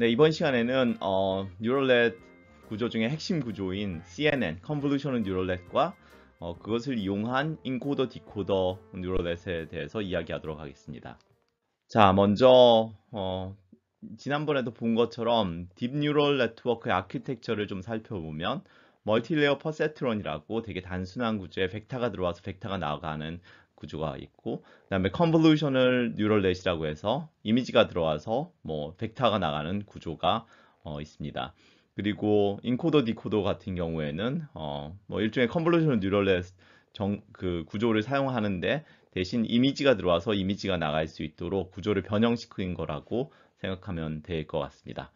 네, 이번 시간에는 어, 뉴럴렛 구조 중에 핵심 구조인 CNN, c o o o n n v l u t i a 컨볼루셔널 뉴럴렛과 어, 그것을 이용한 인코더 디코더 뉴럴렛에 대해서 이야기하도록 하겠습니다. 자, 먼저 어, 지난번에도 본 것처럼 딥 뉴럴 네트워크의 아키텍처를 좀 살펴보면 멀티레어 퍼세트론이라고 되게 단순한 구조에 벡터가 들어와서 벡터가 나가는 구조가 있고 그 다음에 컨볼루셔널 뉴럴 넷이라고 해서 이미지가 들어와서 뭐 벡터가 나가는 구조가 어, 있습니다. 그리고 인코더 디코더 같은 경우에는 어, 뭐 일종의 컨볼루셔널 뉴럴 넷그 구조를 사용하는데 대신 이미지가 들어와서 이미지가 나갈 수 있도록 구조를 변형시킨 거라고 생각하면 될 것 같습니다.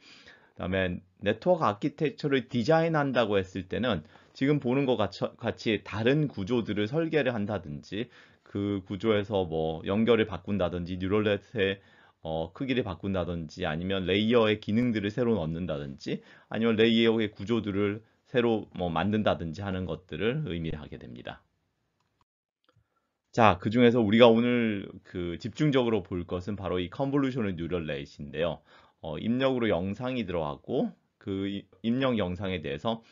그 다음에 네트워크 아키텍처를 디자인한다고 했을 때는 지금 보는 것 같이 다른 구조들을 설계를 한다든지 그 구조에서 뭐 연결을 바꾼다든지 뉴럴넷의 어, 크기를 바꾼다든지 아니면 레이어의 기능들을 새로 넣는다든지 아니면 레이어의 구조들을 새로 뭐 만든다든지 하는 것들을 의미하게 됩니다. 자, 그 중에서 우리가 오늘 그 집중적으로 볼 것은 바로 이 컨볼루셔널 뉴럴 레이인데요. 어, 입력으로 영상이 들어가고 그 입력 영상에 대해서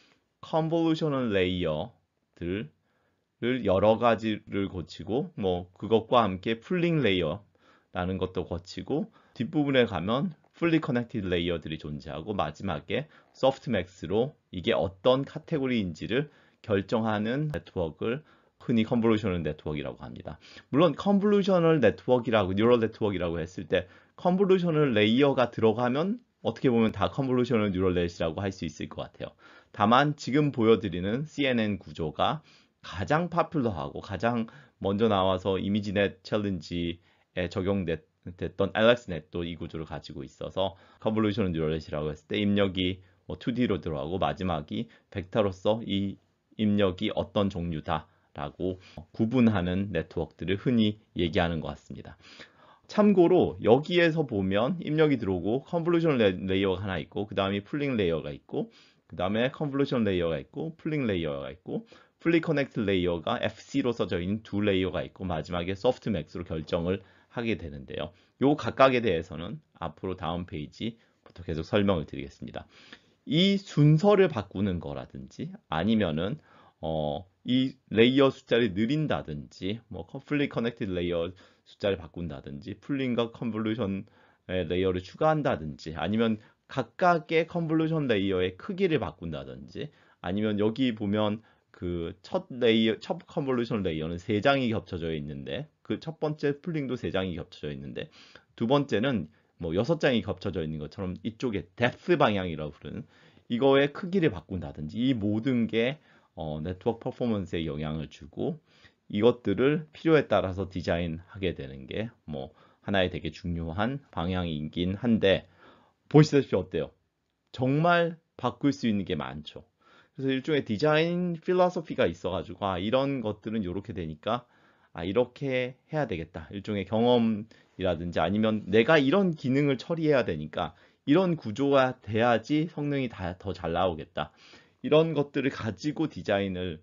컨볼루셔널 레이어들 를 여러 가지를 고치고 뭐 그것과 함께 풀링 레이어라는 것도 고치고 뒷부분에 가면 풀리 커넥티드 레이어들이 존재하고 마지막에 소프트맥스로 이게 어떤 카테고리인지를 결정하는 네트워크를 흔히 컨볼루셔널 네트워크라고 합니다. 물론 컨볼루셔널 네트워크라고 뉴럴 네트워크라고 했을 때 컨볼루셔널 레이어가 들어가면 어떻게 보면 다 컨볼루셔널 뉴럴 넷이라고 할 수 있을 것 같아요. 다만 지금 보여드리는 CNN 구조가 가장 파퓰러하고 가장 먼저 나와서 이미지넷 챌린지에 적용됐 됐던 LX넷도 이 구조를 가지고 있어서 컨볼루션 뉴럴렛이라고 했을 때 입력이 뭐 2D로 들어가고 마지막이 벡터로서 이 입력이 어떤 종류다라고 구분하는 네트워크들을 흔히 얘기하는 것 같습니다. 참고로 여기에서 보면 입력이 들어오고 컨볼루션 레이어가 하나 있고 그 다음에 풀링 레이어가 있고 그 다음에 컨볼루션 레이어가 있고 풀링 레이어가 있고 플리 커넥트 레이어가 FC로 써져 있는 두 레이어가 있고 마지막에 소프트 맥스로 결정을 하게 되는데요. 요 각각에 대해서는 앞으로 다음 페이지부터 계속 설명을 드리겠습니다. 이 순서를 바꾸는 거라든지 아니면은 어, 이 레이어 숫자를 늘린다든지뭐 플리 커넥트 레이어 숫자를 바꾼다든지 풀링과 컨볼루션 레이어를 추가한다든지 아니면 각각의 컨볼루션 레이어의 크기를 바꾼다든지 아니면 여기 보면 그첫 레이어, 첫 컨볼루션 레이어는 3장이 겹쳐져 있는데 그 첫 번째 풀링도 3장이 겹쳐져 있는데 두 번째는 뭐 6장이 겹쳐져 있는 것처럼 이쪽에 데스 방향이라고 부르는 이거의 크기를 바꾼다든지 이 모든 게 어, 네트워크 퍼포먼스에 영향을 주고 이것들을 필요에 따라서 디자인하게 되는 게 뭐 하나의 되게 중요한 방향이긴 한데 보시다시피 어때요? 정말 바꿀 수 있는 게 많죠. 그래서 일종의 디자인 필라소피가 있어가지고 아 이런 것들은 이렇게 되니까 아 이렇게 해야 되겠다. 일종의 경험이라든지 아니면 내가 이런 기능을 처리해야 되니까 이런 구조가 돼야지 성능이 더 잘 나오겠다. 이런 것들을 가지고 디자인을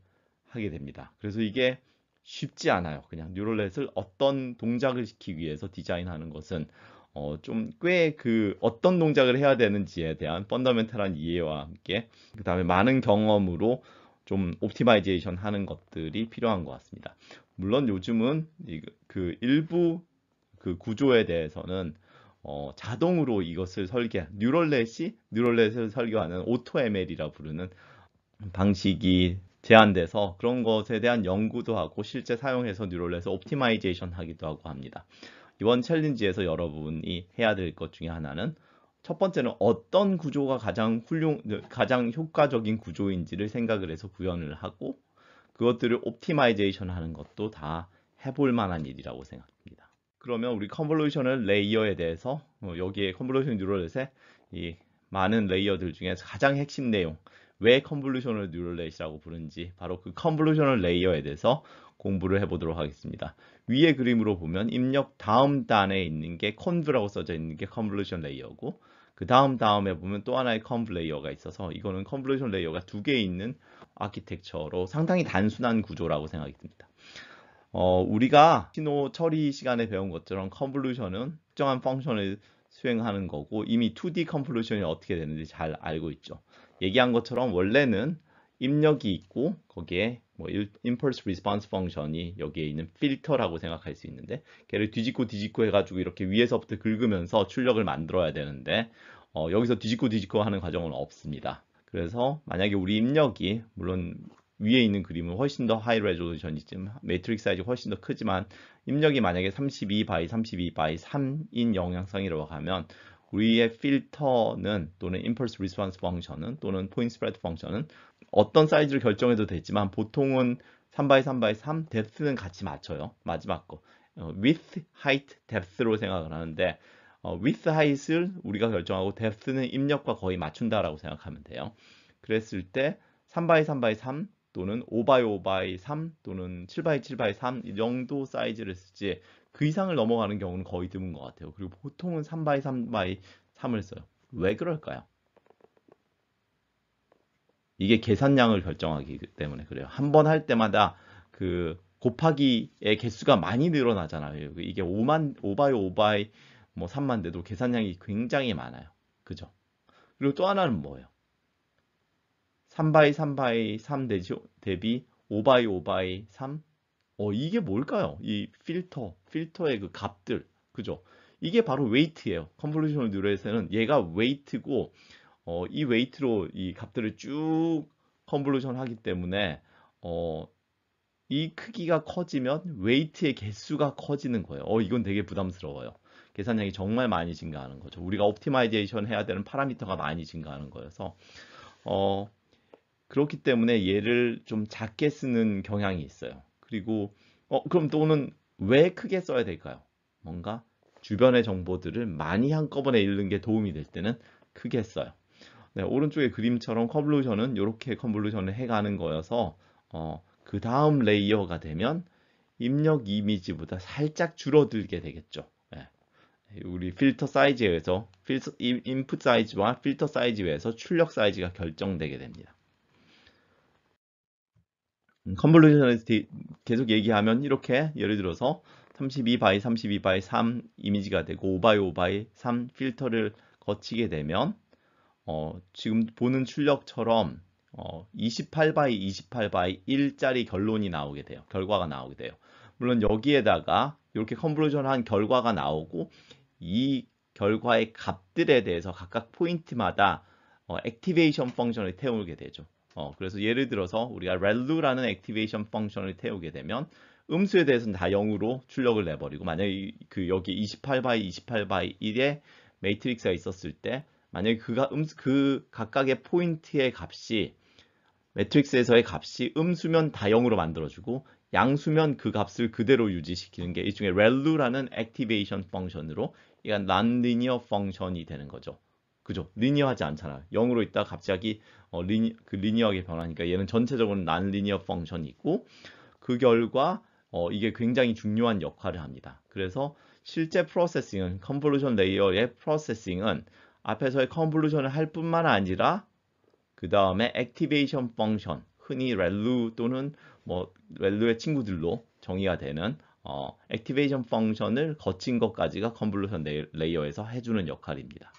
하게 됩니다. 그래서 이게 쉽지 않아요. 그냥 뉴럴렛을 어떤 동작을 시키기 위해서 디자인하는 것은 어, 좀 꽤 그 어떤 동작을 해야 되는지에 대한 펀더멘탈한 이해와 함께 그 다음에 많은 경험으로 좀 옵티마이제이션 하는 것들이 필요한 것 같습니다. 물론 요즘은 그 일부 그 구조에 대해서는 어, 자동으로 이것을 설계, 뉴럴넷이 뉴럴렛을 설계하는 오토 ML이라 부르는 방식이 제한돼서 그런 것에 대한 연구도 하고 실제 사용해서 뉴럴렛을 옵티마이제이션 하기도 하고 합니다. 이번 챌린지에서 여러분이 해야 될 것 중에 하나는 첫 번째는 어떤 구조가 가장 훌륭, 가장 효과적인 구조인지를 생각을 해서 구현을 하고 그것들을 옵티마이제이션 하는 것도 다 해볼 만한 일이라고 생각합니다. 그러면 우리 컨볼루션을 레이어에 대해서 어, 여기에 컨볼루션 뉴럴렛에이 많은 레이어들 중에 가장 핵심 내용 왜컨볼루션을 뉴럴렛이라고 부른지 바로 그컨볼루션을 레이어에 대해서 공부를 해보도록 하겠습니다. 위의 그림으로 보면 입력 다음 단에 있는 게컨브라고 써져 있는 게 컨블루션 레이어고 그 다음 다음에 보면 또 하나의 컨블 레이어가 있어서 이거는 컨블루션 레이어가 두 개 있는 아키텍처로 상당히 단순한 구조라고 생각이 듭니다. 어, 우리가 신호 처리 시간에 배운 것처럼 컨블루션은 특정한 펑션을 수행하는 거고 이미 2D 컨블루션이 어떻게 되는지 잘 알고 있죠. 얘기한 것처럼 원래는 입력이 있고 거기에 뭐 impulse response function이 여기에 있는 필터라고 생각할 수 있는데 걔를 뒤집고 뒤집고 해가지고 이렇게 위에서부터 긁으면서 출력을 만들어야 되는데 어, 여기서 뒤집고 뒤집고 하는 과정은 없습니다. 그래서 만약에 우리 입력이 물론 위에 있는 그림은 훨씬 더 하이 레졸루션이지만 매트릭 사이즈 훨씬 더 크지만 입력이 만약에 32바32 바이 3인 영향성이라고 하면 우리의 필터는 또는 impulse response 펑션은 또는 point spread 펑션은 어떤 사이즈를 결정해도 되지만 보통은 3x3x3 depth는 같이 맞춰요. 마지막 거. 어, width, height, depth로 생각을 하는데 어, width, height을 우리가 결정하고 depth는 입력과 거의 맞춘다라고 생각하면 돼요. 그랬을 때 3x3x3 또는 5x5x3 또는 7x7x3 이 정도 사이즈를 쓰지 그 이상을 넘어가는 경우는 거의 드문 것 같아요. 그리고 보통은 3x3x3을 써요. 왜 그럴까요? 이게 계산량을 결정하기 때문에 그래요. 한 번 할 때마다 그 곱하기의 개수가 많이 늘어나잖아요. 이게 5만 5바이 5바이 뭐 3만 돼도 계산량이 굉장히 많아요. 그죠? 그리고 또 하나는 뭐예요? 3바이 3바이 3 대지, 대비 5바이 5바이 3 어, 이게 뭘까요? 이 필터, 필터의 그 값들. 그죠? 이게 바로 웨이트예요. 컨볼루셔널 뉴럴에서는 얘가 웨이트고 어, 이 웨이트로 이 값들을 쭉 컨볼루션 하기 때문에 어, 이 크기가 커지면 웨이트의 개수가 커지는 거예요. 어, 이건 되게 부담스러워요. 계산량이 정말 많이 증가하는 거죠. 우리가 옵티마이제이션 해야 되는 파라미터가 많이 증가하는 거여서 어, 그렇기 때문에 얘를 좀 작게 쓰는 경향이 있어요. 그리고 어, 그럼 또는 왜 크게 써야 될까요? 뭔가 주변의 정보들을 많이 한꺼번에 읽는 게 도움이 될 때는 크게 써요. 네, 오른쪽에 그림처럼 컨볼루션은 이렇게 컨볼루션을 해가는 거여서 어, 그 다음 레이어가 되면 입력 이미지보다 살짝 줄어들게 되겠죠. 네. 우리 필터 사이즈에서 필터, 인풋 사이즈와 필터 사이즈에서 출력 사이즈가 결정되게 됩니다. 컨볼루션을 음, 계속 얘기하면 이렇게 예를 들어서 32 by 32 by 3 이미지가 되고 5 by 5 by 3 필터를 거치게 되면 어, 지금 보는 출력처럼 어, 28바이 28바이 1짜리 결론이 나오게 돼요. 결과가 나오게 돼요. 물론 여기에다가 이렇게 컨버전한 결과가 나오고 이 결과의 값들에 대해서 각각 포인트마다 어, 액티베이션 펑션을 태우게 되죠. 어, 그래서 예를 들어서 우리가 ReLU라는 액티베이션 펑션을 태우게 되면 음수에 대해서는 다 0으로 출력을 내버리고 만약에 그 여기 28바이28바이 1의 매트릭스가 있었을 때 만약에 그가 음, 그 각각의 포인트의 값이 매트릭스에서의 값이 음수면 다 0으로 만들어주고 양수면 그 값을 그대로 유지시키는 게 일종의 렐루라는 액티베이션 펑션으로 이건 난리니어 펑션이 되는 거죠. 그죠? 리니어하지 않잖아. 0으로 있다 갑자기 어, 리니, 그 리니어하게 변하니까 얘는 전체적으로 난리니어 펑션이 고그 결과 어, 이게 굉장히 중요한 역할을 합니다. 그래서 실제 프로세싱은 컨볼루션 레이어의 프로세싱은 앞에서의 컨볼루션을 할 뿐만 아니라 그 다음에 액티베이션 펑션 흔히 렐루 또는 뭐 렐루의 친구들로 정의가 되는 어, 액티베이션 펑션을 거친 것까지가 컨볼루션 레이어에서 해주는 역할입니다.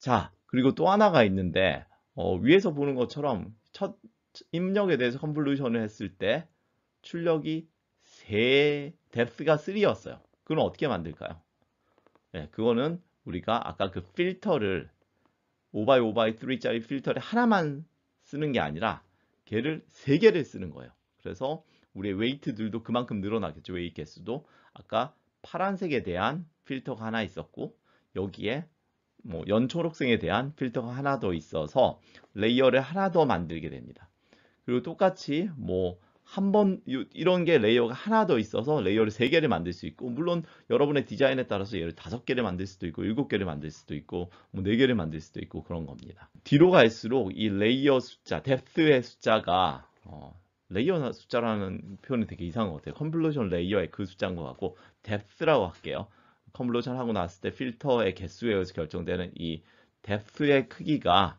자 그리고 또 하나가 있는데 어, 위에서 보는 것처럼 첫 입력에 대해서 컨볼루션을 했을 때 출력이 3, 뎁스가 3였어요. 그건 어떻게 만들까요? 네, 그거는 우리가 아까 그 필터를 5x5 x 3짜리 필터를 하나만 쓰는 게 아니라 걔를 3개를 쓰는 거예요. 그래서 우리의 웨이트들도 그만큼 늘어나겠죠. 웨이트 개수도. 아까 파란색에 대한 필터가 하나 있었고 여기에 뭐 연초록색에 대한 필터가 하나 더 있어서 레이어를 하나 더 만들게 됩니다. 그리고 똑같이 뭐 한번 이런 게 레이어가 하나 더 있어서 레이어를 세 개를 만들 수 있고 물론 여러분의 디자인에 따라서 얘를 다섯 개를 만들 수도 있고 일곱 개를 만들 수도 있고 뭐 네 개를 만들 수도 있고 그런 겁니다. 뒤로 갈수록 이 레이어 숫자, 뎁스의 숫자가 어, 레이어 숫자라는 표현이 되게 이상한 것 같아요. 컨블루션 레이어의 그 숫자인 것 같고 뎁스라고 할게요. 컨블루션 하고 나왔을 때 필터의 개수에 의해서 결정되는 이 뎁스의 크기가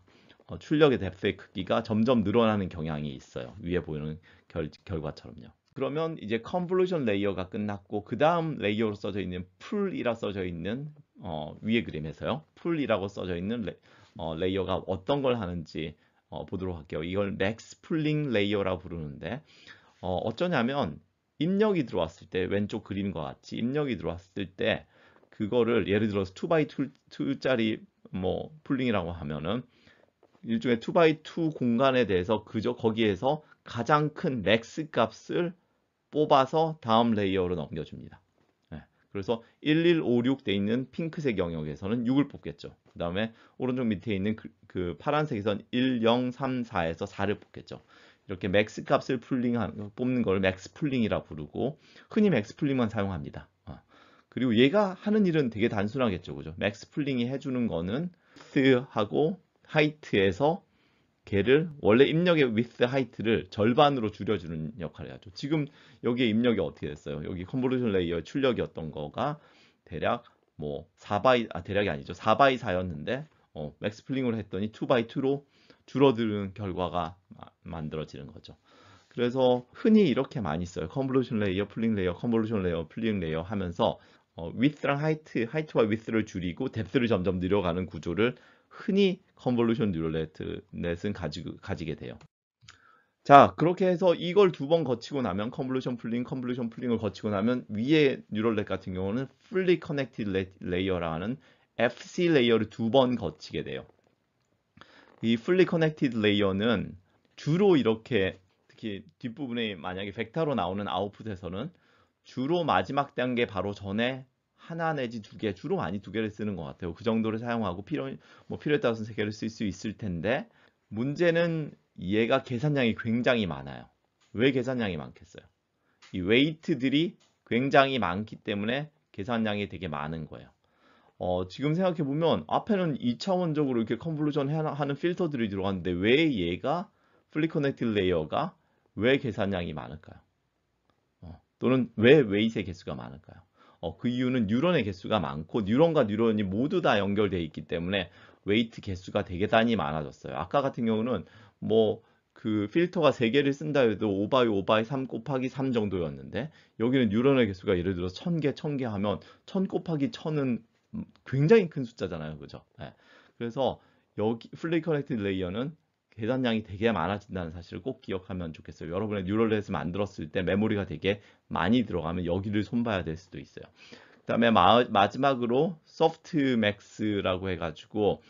어, 출력의 뎁스의 크기가 점점 늘어나는 경향이 있어요. 위에 보이는 결, 결과처럼요. 그러면 이제 컨볼루션 레이어가 끝났고 그 다음 레이어로 써져 있는 풀이라 써져 있는 어, 위에 그림에서요. 풀이라고 써져 있는 레, 어, 레이어가 어떤 걸 하는지 어, 보도록 할게요. 이걸 맥스 풀링 레이어라 고 부르는데 어, 어쩌냐면 입력이 들어왔을 때 왼쪽 그림과 같이 입력이 들어왔을 때 그거를 예를 들어서 2x2짜리 뭐 풀링이라고 하면은 일종의 2x2 공간에 대해서 그저 거기에서 가장 큰 맥스 값을 뽑아서 다음 레이어로 넘겨줍니다. 예, 그래서 1156돼 있는 핑크색 영역에서는 6을 뽑겠죠. 그 다음에 오른쪽 밑에 있는 그, 그 파란색에선 1034에서 4를 뽑겠죠. 이렇게 맥스 값을 풀링 뽑는 걸 맥스 풀링이라 부르고 흔히 맥스 풀링만 사용합니다. 어. 그리고 얘가 하는 일은 되게 단순하겠죠. 그죠? 맥스 풀링이 해주는 거는 스하고 height에서 걔를 원래 입력의 width height를 절반으로 줄여주는 역할을 하죠 지금 여기에 입력이 어떻게 됐어요? 여기 컨볼루션 레이어 출력이었던 거가 대략 뭐 4바이 아 대략이 아니죠. 4바이 4였는데 어, 맥스플링으로 했더니 2바이 2로 줄어드는 결과가 만들어지는 거죠. 그래서 흔히 이렇게 많이 써요. 컨볼루션 레이어, 플링 레이어, 컨볼루션 레이어, 플링 레이어 하면서 어, width랑 height, height와 width를 줄이고 depth를 점점 늘려가는 구조를 흔히 컨볼루션 뉴럴 넷은 가지 가지게 돼요. 자 그렇게 해서 이걸 두 번 거치고 나면 컨볼루션 풀링, 컨볼루션 풀링을 거치고 나면 위에 뉴럴넷 같은 경우는 풀리 커넥티드 레이어라는 FC 레이어를 두 번 거치게 돼요. 이 풀리 커넥티드 레이어는 주로 이렇게 특히 뒷부분에 만약에 벡터로 나오는 아웃풋에서는 주로 마지막 단계 바로 전에 하나 내지 두 개, 주로 많이 두 개를 쓰는 것 같아요. 그 정도를 사용하고 필요, 뭐 필요에 따라서 세 개를 쓸 수 있을 텐데 문제는 얘가 계산량이 굉장히 많아요. 왜 계산량이 많겠어요? 이 웨이트들이 굉장히 많기 때문에 계산량이 되게 많은 거예요. 어, 지금 생각해 보면 앞에는 2차원적으로 이렇게 컨블루션 하는 필터들이 들어갔는데 왜 얘가 플리커넥트 레이어가 왜 계산량이 많을까요? 어, 또는 왜 웨이트의 개수가 많을까요? 어, 그 이유는 뉴런의 개수가 많고 뉴런과 뉴런이 모두 다 연결되어 있기 때문에 웨이트 개수가 대게 단위 많아졌어요. 아까 같은 경우는 뭐 그 필터가 3개를 쓴다 해도 5바이 5바이 3 곱하기 3 정도였는데 여기는 뉴런의 개수가 예를 들어 서 1000개 1000개 하면 1000 곱하기 1000은 음, 굉장히 큰 숫자잖아요. 그죠? 네. 그래서 여기 플레이 커넥티드 레이어는 계산량이 되게 많아진다는 사실을 꼭 기억하면 좋겠어요. 여러분의 뉴럴넷을 만들었을 때 메모리가 되게 많이 들어가면 여기를 손봐야 될 수도 있어요. 그 다음에 마지막으로 소프트맥스라고 해가지고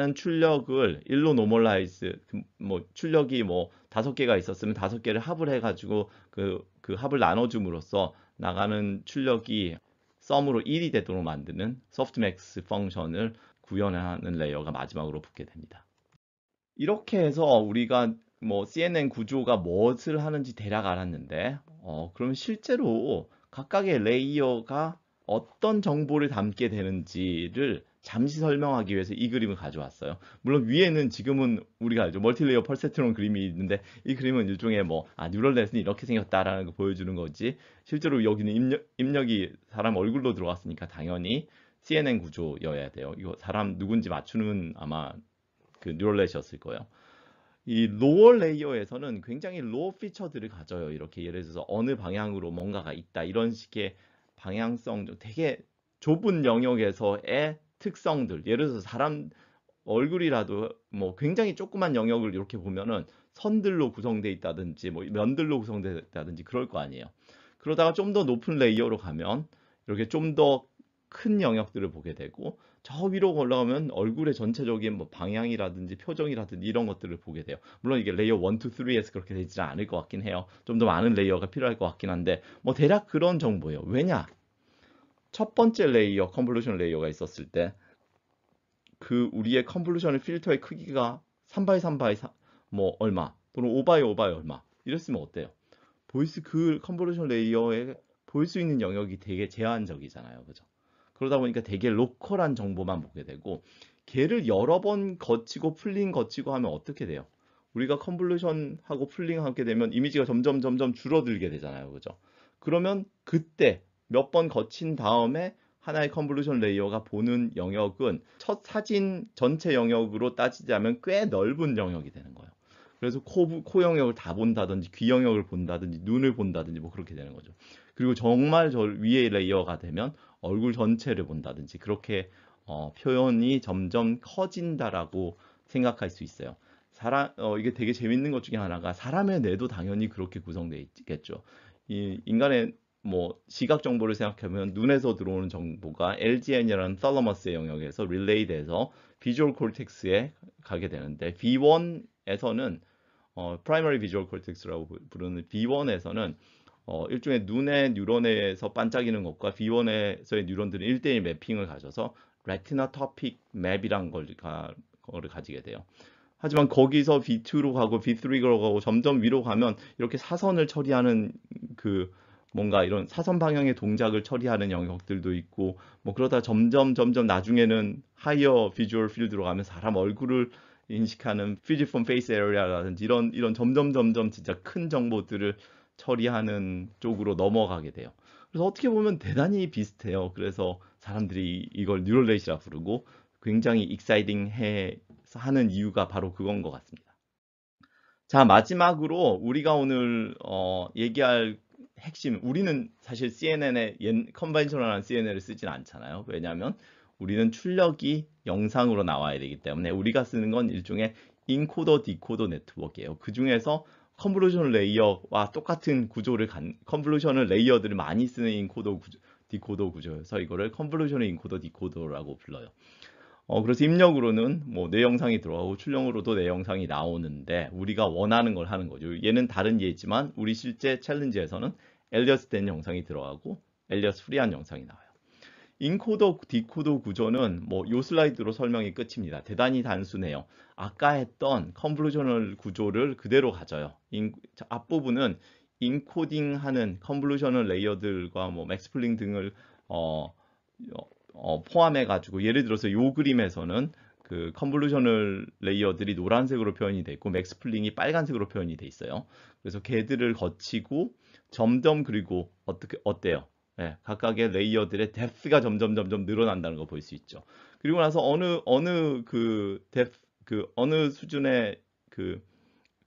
나가는 출력을 일로 노멀라이즈 그 뭐 출력이 뭐 다섯 개가 있었으면 다섯 개를 합을 해가지고 그, 그 합을 나눠줌으로써 나가는 출력이 썸으로 1이 되도록 만드는 소프트맥스 펑션을 구현하는 레이어가 마지막으로 붙게 됩니다. 이렇게 해서 우리가 뭐 CNN 구조가 무엇을 하는지 대략 알았는데, 어, 그럼 실제로 각각의 레이어가 어떤 정보를 담게 되는지를 잠시 설명하기 위해서 이 그림을 가져왔어요. 물론 위에는 지금은 우리가 알죠. 멀티레이어 펄세트론 그림이 있는데 이 그림은 일종의 뭐, 아, 뉴럴 레슨이 이렇게 생겼다라는 걸 보여주는 거지. 실제로 여기는 입력, 입력이 사람 얼굴로 들어왔으니까 당연히 CNN 구조여야 돼요. 이거 사람 누군지 맞추는 아마 그 뉴럴넷이었을 거예요. 이 로어 레이어에서는 굉장히 로어 피처들을 가져요. 이렇게 예를 들어서 어느 방향으로 뭔가가 있다 이런 식의 방향성 되게 좁은 영역에서의 특성들 예를 들어서 사람 얼굴이라도 뭐 굉장히 조그만 영역을 이렇게 보면은 선들로 구성되어 있다든지 뭐 면들로 구성되어 있다든지 그럴 거 아니에요. 그러다가 좀 더 높은 레이어로 가면 이렇게 좀 더 큰 영역들을 보게 되고 저 위로 올라오면 얼굴의 전체적인 뭐 방향이라든지 표정이라든지 이런 것들을 보게 돼요. 물론 이게 레이어 1, 2, 3에서 그렇게 되지 않을 것 같긴 해요. 좀 더 많은 레이어가 필요할 것 같긴 한데 뭐 대략 그런 정보예요. 왜냐? 첫 번째 레이어, 컨볼루션 레이어가 있었을 때 그 우리의 컨볼루션의 필터의 크기가 3바이 3바이 3, 뭐 얼마 또는 5바이 5바이 얼마 이랬으면 어때요? 보이스 그 컨볼루션 레이어에 보일 수 있는 영역이 되게 제한적이잖아요. 그죠? 그러다 보니까 되게 로컬한 정보만 보게 되고 걔를 여러 번 거치고 풀링 거치고 하면 어떻게 돼요? 우리가 컨볼루션하고 풀링하게 되면 이미지가 점점 점점 줄어들게 되잖아요. 그죠? 그러면 그때 몇 번 거친 다음에 하나의 컨볼루션 레이어가 보는 영역은 첫 사진 전체 영역으로 따지자면 꽤 넓은 영역이 되는 거예요. 그래서 코, 코 영역을 다 본다든지 귀 영역을 본다든지 눈을 본다든지 뭐 그렇게 되는 거죠. 그리고 정말 저 위에 레이어가 되면 얼굴 전체를 본다든지 그렇게 어, 표현이 점점 커진다라고 생각할 수 있어요. 사람, 어, 이게 되게 재밌는 것 중에 하나가 사람의 뇌도 당연히 그렇게 구성되어 있겠죠. 이 인간의 뭐 시각 정보를 생각하면 눈에서 들어오는 정보가 LGN이라는 썰러머스의 영역에서 릴레이돼서 비주얼 콜텍스에 가게 되는데 B1에서는 어, primary visual cortex라고 부르는 B1에서는 어, 일종의 눈의 뉴런에서 반짝이는 것과 비원에서의 뉴런들은 일대일 매핑을 가져서 레티나 토픽 맵이란 걸, 가, 거 가지게 돼요. 하지만 거기서 V2로 가고 V3로 가고 점점 위로 가면 이렇게 사선을 처리하는 그 뭔가 이런 사선 방향의 동작을 처리하는 영역들도 있고 뭐 그러다 점점 점점 나중에는 하이어 비주얼 필드로 가면 사람 얼굴을 인식하는 퓨지폰 페이스 에어리아라든지 이런 이런 점점 점점 진짜 큰 정보들을 처리하는 쪽으로 넘어가게 돼요. 그래서 어떻게 보면 대단히 비슷해요. 그래서 사람들이 이걸 뉴럴넷이라 부르고 굉장히 익사이딩해 서 하는 이유가 바로 그건 것 같습니다. 자 마지막으로 우리가 오늘 어, 얘기할 핵심 우리는 사실 CNN의 컨벤셔널한 CNN을 쓰진 않잖아요. 왜냐하면 우리는 출력이 영상으로 나와야 되기 때문에 우리가 쓰는 건 일종의 인코더 디코더 네트워크예요. 그 중에서 컨볼루션 레이어와 똑같은 구조를 간 컨볼루션을 레이어들이 많이 쓰는 인코더 구조, 디코더 구조여서 이거를 컨볼루션의 인코더 디코더라고 불러요. 어, 그래서 입력으로는 뭐 내 영상이 들어가고 출력으로도 내 영상이 나오는데 우리가 원하는 걸 하는 거죠. 얘는 다른 예지만 우리 실제 챌린지에서는 엘리어스 된 영상이 들어가고 엘리어스 프리한 영상이 나와요. 인코더, 디코더 구조는 뭐요 슬라이드로 설명이 끝입니다. 대단히 단순해요. 아까 했던 컨블루셔널 구조를 그대로 가져요. 인, 앞부분은 인코딩하는 컨블루셔널 레이어들과 뭐 맥스플링 등을 어, 어, 어 포함해 가지고 예를 들어서 요 그림에서는 그 컨블루셔널 레이어들이 노란색으로 표현이 되어 있고 맥스플링이 빨간색으로 표현이 되어 있어요. 그래서 개들을 거치고 점점 그리고 어떻게 어때요? 예, 각각의 레이어들의 뎁스가 점점 점점 늘어난다는 거 볼 수 있죠. 그리고 나서 어느 어느 그 뎁스 그 어느 수준의 그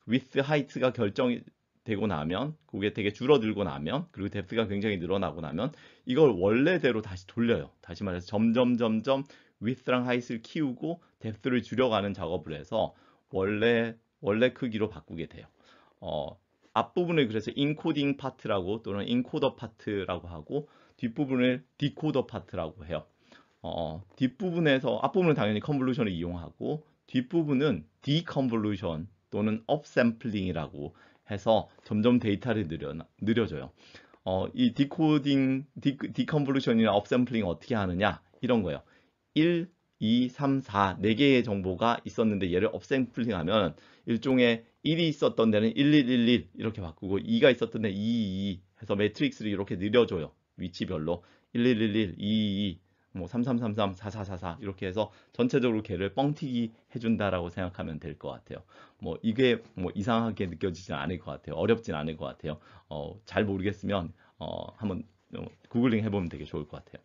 위스 하이트가 결정이 되고 나면 그게 되게 줄어들고 나면 그리고 뎁스가 굉장히 늘어나고 나면 이걸 원래대로 다시 돌려요. 다시 말해서 점점 점점 위스랑 하이트를 키우고 뎁스를 줄여가는 작업을 해서 원래 원래 크기로 바꾸게 돼요. 어, 앞부분을 그래서 인코딩 파트라고 또는 인코더 파트라고 하고 뒷부분을 디코더 파트라고 해요. 어, 어, 뒷부분에서 앞부분은 당연히 컨볼루션을 이용하고 뒷부분은 디컨볼루션 또는 업샘플링이라고 해서 점점 데이터를 느려, 느려져요. 어, 이 디코딩, 디, 디컨볼루션이나 업샘플링 어떻게 하느냐 이런 거예요. 1, 2, 3, 4, 4개의 정보가 있었는데 얘를 업샘플링하면 일종의 1이 있었던 데는 1111 이렇게 바꾸고 2가 있었던 데는222 해서 매트릭스를 이렇게 늘려줘요. 위치별로 1111, 222, 뭐 3333, 4444 이렇게 해서 전체적으로 걔를 뻥튀기 해준다라고 생각하면 될 것 같아요. 뭐 이게 뭐 이상하게 느껴지진 않을 것 같아요. 어렵진 않을 것 같아요. 어, 잘 모르겠으면 어, 한번 구글링 해보면 되게 좋을 것 같아요.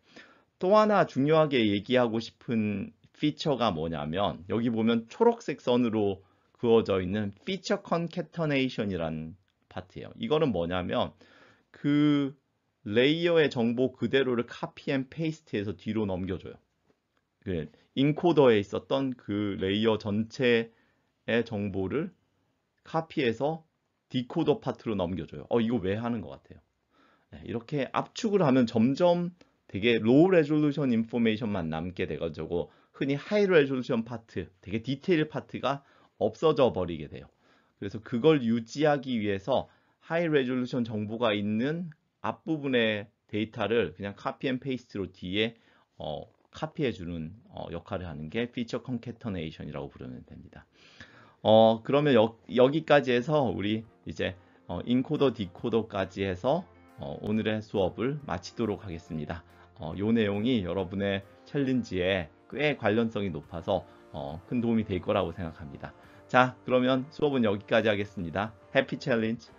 또 하나 중요하게 얘기하고 싶은 피처가 뭐냐면 여기 보면 초록색 선으로 그어져 있는 feature concatenation이라는 파트예요. 이거는 뭐냐면 그 레이어의 정보 그대로를 카피 앤 페이스트해서 뒤로 넘겨줘요. 그 인코더에 있었던 그 레이어 전체의 정보를 카피해서 디코더 파트로 넘겨줘요. 어 이거 왜 하는 것 같아요. 네, 이렇게 압축을 하면 점점 되게 로우 레졸루션 인포메이션만 남게 돼가지고 흔히 하이 레졸루션 파트, 되게 디테일 파트가 없어져 버리게 돼요. 그래서 그걸 유지하기 위해서 하이 레졸루션 정보가 있는 앞부분의 데이터를 그냥 카피 앤 페이스트로 뒤에 어, 카피해 주는 어, 역할을 하는 게 피처 컨캐터네이션이라고 부르면 됩니다. 어, 그러면 여, 기까지 해서 우리 이제 어, 인코더 디코더까지 해서 어, 오늘의 수업을 마치도록 하겠습니다. 어, 이 내용이 여러분의 챌린지에 꽤 관련성이 높아서 어, 큰 도움이 될 거라고 생각합니다. 자, 그러면 수업은 여기까지 하겠습니다. 해피 챌린지